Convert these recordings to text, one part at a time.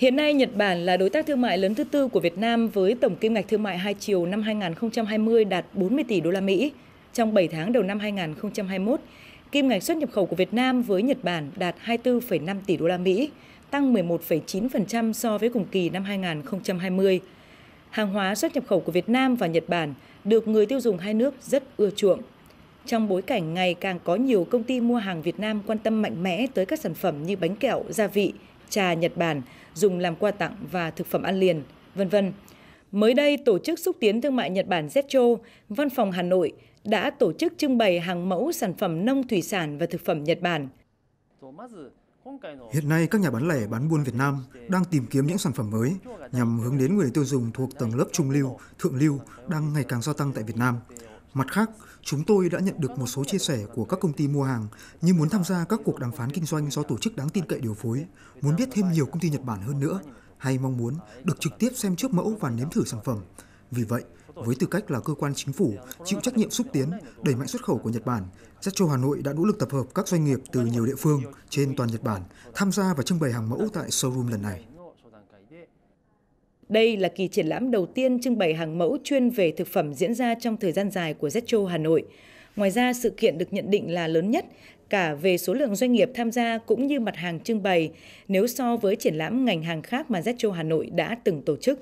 Hiện nay, Nhật Bản là đối tác thương mại lớn thứ tư của Việt Nam với tổng kim ngạch thương mại hai chiều năm 2020 đạt 40 tỷ đô la Mỹ. Trong 7 tháng đầu năm 2021, kim ngạch xuất nhập khẩu của Việt Nam với Nhật Bản đạt 24,5 tỷ đô la Mỹ, tăng 11,9% so với cùng kỳ năm 2020. Hàng hóa xuất nhập khẩu của Việt Nam và Nhật Bản được người tiêu dùng hai nước rất ưa chuộng. Trong bối cảnh ngày càng có nhiều công ty mua hàng Việt Nam quan tâm mạnh mẽ tới các sản phẩm như bánh kẹo, gia vị, trà Nhật Bản dùng làm quà tặng và thực phẩm ăn liền, vân vân. Mới đây, Tổ chức Xúc tiến Thương mại Nhật Bản Zetcho, Văn phòng Hà Nội đã tổ chức trưng bày hàng mẫu sản phẩm nông thủy sản và thực phẩm Nhật Bản. Hiện nay, các nhà bán lẻ bán buôn Việt Nam đang tìm kiếm những sản phẩm mới nhằm hướng đến người tiêu dùng thuộc tầng lớp trung lưu, thượng lưu đang ngày càng gia tăng tại Việt Nam. Mặt khác, chúng tôi đã nhận được một số chia sẻ của các công ty mua hàng như muốn tham gia các cuộc đàm phán kinh doanh do tổ chức đáng tin cậy điều phối, muốn biết thêm nhiều công ty Nhật Bản hơn nữa, hay mong muốn được trực tiếp xem trước mẫu và nếm thử sản phẩm. Vì vậy, với tư cách là cơ quan chính phủ chịu trách nhiệm xúc tiến, đẩy mạnh xuất khẩu của Nhật Bản, Zetcho Hà Nội đã nỗ lực tập hợp các doanh nghiệp từ nhiều địa phương trên toàn Nhật Bản tham gia và trưng bày hàng mẫu tại showroom lần này. Đây là kỳ triển lãm đầu tiên trưng bày hàng mẫu chuyên về thực phẩm diễn ra trong thời gian dài của Zetcho Hà Nội. Ngoài ra, sự kiện được nhận định là lớn nhất cả về số lượng doanh nghiệp tham gia cũng như mặt hàng trưng bày nếu so với triển lãm ngành hàng khác mà Zetcho Hà Nội đã từng tổ chức.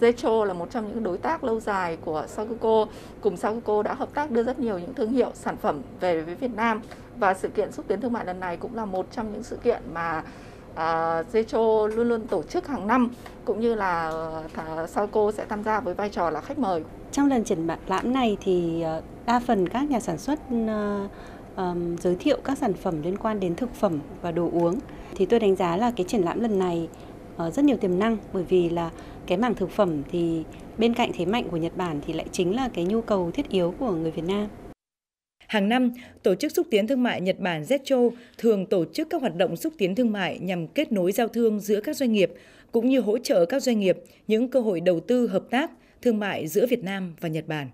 Zetcho là một trong những đối tác lâu dài của Sakuko. Cùng Sakuko đã hợp tác đưa rất nhiều những thương hiệu, sản phẩm về với Việt Nam. Và sự kiện xúc tiến thương mại lần này cũng là một trong những sự kiện mà Ờ, Zecho luôn luôn tổ chức hàng năm cũng như là ờ, cô sẽ tham gia với vai trò là khách mời. Trong lần triển lãm này thì ờ, đa phần các nhà sản xuất um, giới thiệu các sản phẩm liên quan đến thực phẩm và đồ uống. Thì tôi đánh giá là cái triển lãm lần này uh, rất nhiều tiềm năng bởi vì là cái mảng thực phẩm thì bên cạnh thế mạnh của Nhật Bản thì lại chính là cái nhu cầu thiết yếu của người Việt Nam. Hàng năm, Tổ chức Xúc tiến Thương mại Nhật Bản ZETRO thường tổ chức các hoạt động xúc tiến thương mại nhằm kết nối giao thương giữa các doanh nghiệp, cũng như hỗ trợ các doanh nghiệp những cơ hội đầu tư hợp tác, thương mại giữa Việt Nam và Nhật Bản.